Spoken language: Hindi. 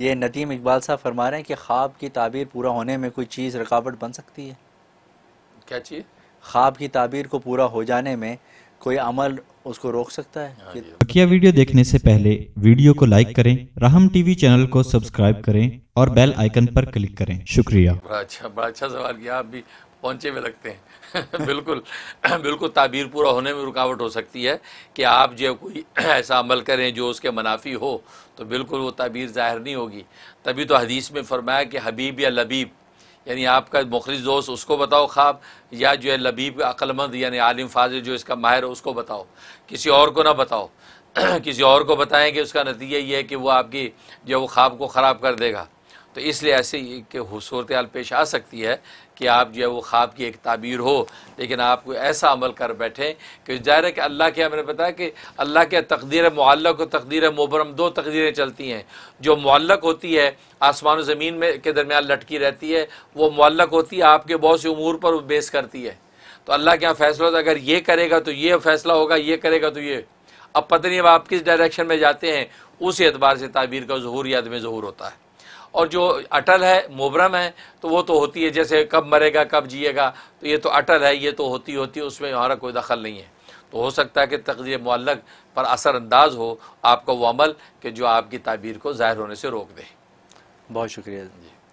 ये नदीम इकबाल साहब फरमा रहे हैं कि ख्वाब की ताबीर पूरा होने में कोई चीज़ रुकावट बन सकती है क्या चीज़ ख्वाब की ताबीर को पूरा हो जाने में कोई अमल उसको रोक सकता है बकिया हाँ हाँ वीडियो देखने से पहले वीडियो को लाइक करें राहम टीवी चैनल को सब्सक्राइब करें और बेल आइकन पर क्लिक करें शुक्रिया बड़ा अच्छा बड़ा अच्छा सवाल किया आप भी पहुंचे में लगते हैं बिल्कुल बिल्कुल ताबीर पूरा होने में रुकावट हो सकती है कि आप जो कोई ऐसा अमल करें जो उसके मुनाफी हो तो बिल्कुल वो ताबीर ज़ाहिर नहीं होगी तभी तो हदीस में फरमाया कि हबीब या लबीब यानी आपका मुखलिस दोस्त उसको बताओ खाब या जो है लबीब अकलमंद यानी आलिम फाजिल जो इसका माहिर है उसको बताओ किसी और को ना बताओ किसी और को बताएं कि उसका नतीजा ये है कि वो आपकी जो वो ख्वाब को ख़राब कर देगा तो इसलिए ऐसे कि सूरत हाल पेश आ सकती है कि आप जो है वो ख्वाब की एक ताबीर हो लेकिन आप ऐसा अमल कर बैठे कि जाहिर है कि अल्लाह के मैंने बताया कि अल्लाह के तकदीर मल्लक और तकदीर मुबरम दो तकदीरें चलती हैं जो मल्लक होती है आसमान ज़मीन में के दरमियान लटकी रहती है वो मल्लक होती है आपके बहुत से अमूर पर बेस करती है तो अल्लाह के यहाँ फैसला होता है अगर ये करेगा तो ये फैसला होगा ये करेगा तो ये अब पता नहीं अब आप किस डायरेक्शन में जाते हैं उस एतबार से ताबीर का जहूर या आदम जहूर होता है और जो अटल है मुबरम है तो वो तो होती है जैसे कब मरेगा कब जिएगा तो ये तो अटल है ये तो होती होती है उसमें हमारा कोई दखल नहीं है तो हो सकता है कि तकदीर मल्लक पर असरअंदाज हो आपका वो अमल कि जो आपकी ताबीर को ज़ाहिर होने से रोक दे बहुत शुक्रिया जी